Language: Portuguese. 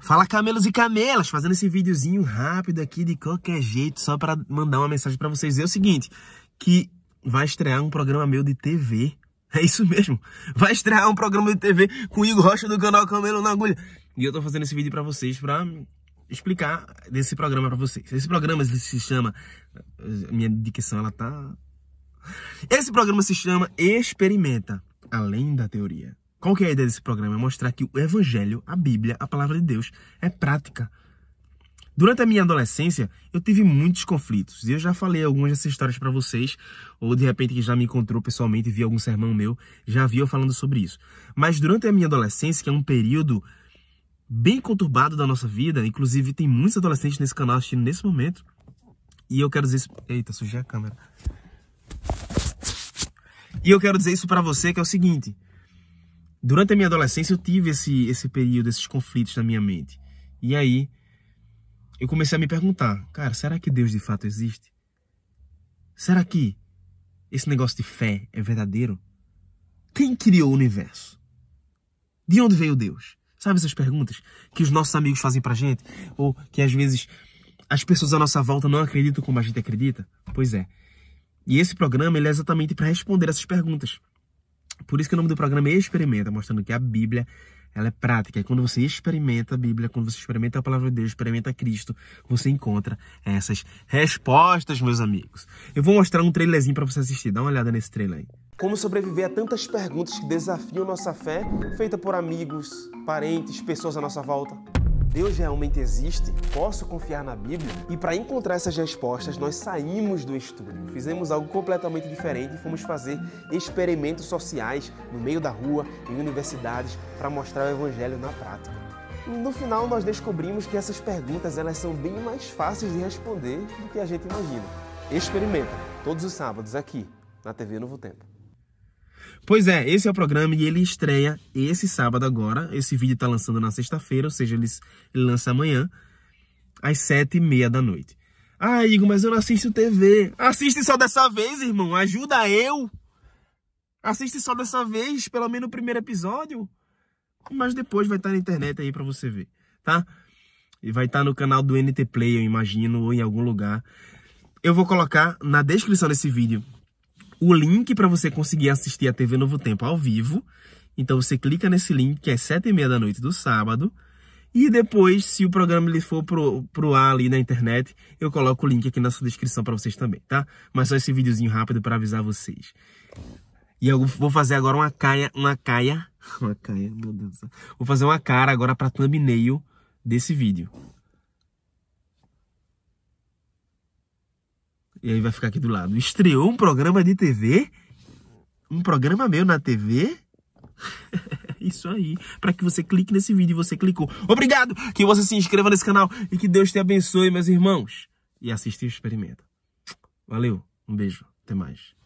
Fala camelos e camelas, fazendo esse videozinho rápido aqui de qualquer jeito, só para mandar uma mensagem para vocês. É o seguinte, que vai estrear um programa meu de TV. É isso mesmo. Vai estrear um programa de TV com o Igor Rocha do canal Camelo na Agulha. E eu tô fazendo esse vídeo para vocês para explicar desse programa para vocês. Esse programa se chama minha dicção ela tá Esse programa se chama Experimenta além da teoria. Qual que é a ideia desse programa? É mostrar que o Evangelho, a Bíblia, a palavra de Deus, é prática. Durante a minha adolescência, eu tive muitos conflitos. E eu já falei algumas dessas histórias para vocês, ou de repente que já me encontrou pessoalmente e viu algum sermão meu, já viu falando sobre isso. Mas durante a minha adolescência, que é um período bem conturbado da nossa vida, inclusive tem muitos adolescentes nesse canal assistindo nesse momento, e eu quero dizer isso. Eita, sujei a câmera. E eu quero dizer isso para você que é o seguinte: durante a minha adolescência eu tive esse, esse período, esses conflitos na minha mente. E aí eu comecei a me perguntar, cara, será que Deus de fato existe? Será que esse negócio de fé é verdadeiro? Quem criou o universo? De onde veio Deus? Sabe essas perguntas que os nossos amigos fazem pra gente? Ou que às vezes as pessoas à nossa volta não acreditam como a gente acredita? Pois é. E esse programa ele é exatamente para responder essas perguntas. Por isso que o nome do programa é Experimenta, mostrando que a Bíblia ela é prática. E é quando você experimenta a Bíblia, quando você experimenta a palavra de Deus, experimenta Cristo, você encontra essas respostas, meus amigos. Eu vou mostrar um trailerzinho para você assistir. Dá uma olhada nesse trailer aí. Como sobreviver a tantas perguntas que desafiam nossa fé, feita por amigos, parentes, pessoas à nossa volta? Deus realmente existe? Posso confiar na Bíblia? E para encontrar essas respostas, nós saímos do estúdio, fizemos algo completamente diferente e fomos fazer experimentos sociais no meio da rua, em universidades, para mostrar o Evangelho na prática. E no final, nós descobrimos que essas perguntas elas são bem mais fáceis de responder do que a gente imagina. Experimenta todos os sábados aqui na TV Novo Tempo. Pois é, esse é o programa e ele estreia esse sábado agora. Esse vídeo está lançando na sexta-feira, ou seja, ele, ele lança amanhã, às sete e meia da noite. Ah, Igor, mas eu não assisto TV. Assiste só dessa vez, irmão. Ajuda eu. Assiste só dessa vez, pelo menos o primeiro episódio. Mas depois vai estar tá na internet aí para você ver, tá? E vai estar tá no canal do NT Play, eu imagino, ou em algum lugar. Eu vou colocar na descrição desse vídeo o link para você conseguir assistir a TV Novo Tempo ao vivo. Então você clica nesse link, que é sete e meia da noite do sábado. E depois, se o programa ele for pro, pro ar ali na internet, eu coloco o link aqui na sua descrição para vocês também, tá? Mas só esse videozinho rápido para avisar vocês. E eu vou fazer agora uma caia, uma caia, uma caia, meu Deus. Vou fazer uma cara agora para thumbnail desse vídeo. E aí vai ficar aqui do lado. Estreou um programa de TV. Um programa meu na TV. Isso aí. Para que você clique nesse vídeo e você clicou. Obrigado! Que você se inscreva nesse canal e que Deus te abençoe, meus irmãos. E assista o experimento. Valeu, um beijo, até mais.